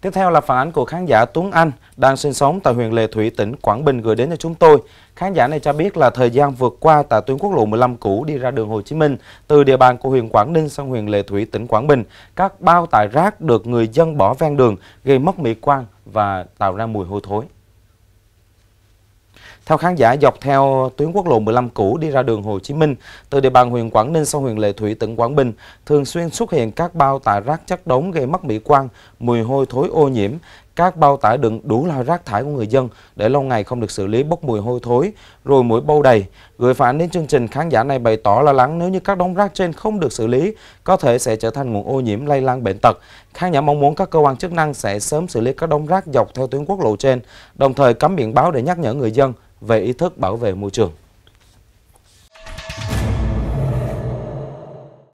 Tiếp theo là phản ánh của khán giả Tuấn Anh đang sinh sống tại huyện Lệ Thủy, tỉnh Quảng Bình gửi đến cho chúng tôi. Khán giả này cho biết là thời gian vượt qua tại tuyến quốc lộ 15 cũ đi ra đường Hồ Chí Minh từ địa bàn của huyện Quảng Ninh sang huyện Lệ Thủy, tỉnh Quảng Bình, các bao tải rác được người dân bỏ ven đường gây mất mỹ quan và tạo ra mùi hôi thối. Theo khán giả dọc theo tuyến quốc lộ 15 cũ đi ra đường Hồ Chí Minh, từ địa bàn huyện Quảng Ninh sang huyện Lệ Thủy tỉnh Quảng Bình, thường xuyên xuất hiện các bao tải rác chất đống gây mất mỹ quan, mùi hôi thối ô nhiễm, các bao tải đựng đủ loại rác thải của người dân để lâu ngày không được xử lý bốc mùi hôi thối, rồi mũi bâu đầy. Gửi phản đến chương trình, khán giả này bày tỏ lo lắng nếu như các đống rác trên không được xử lý, có thể sẽ trở thành nguồn ô nhiễm lây lan bệnh tật. Khán giả mong muốn các cơ quan chức năng sẽ sớm xử lý các đống rác dọc theo tuyến quốc lộ trên, đồng thời cấm biển báo để nhắc nhở người dân về ý thức bảo vệ môi trường.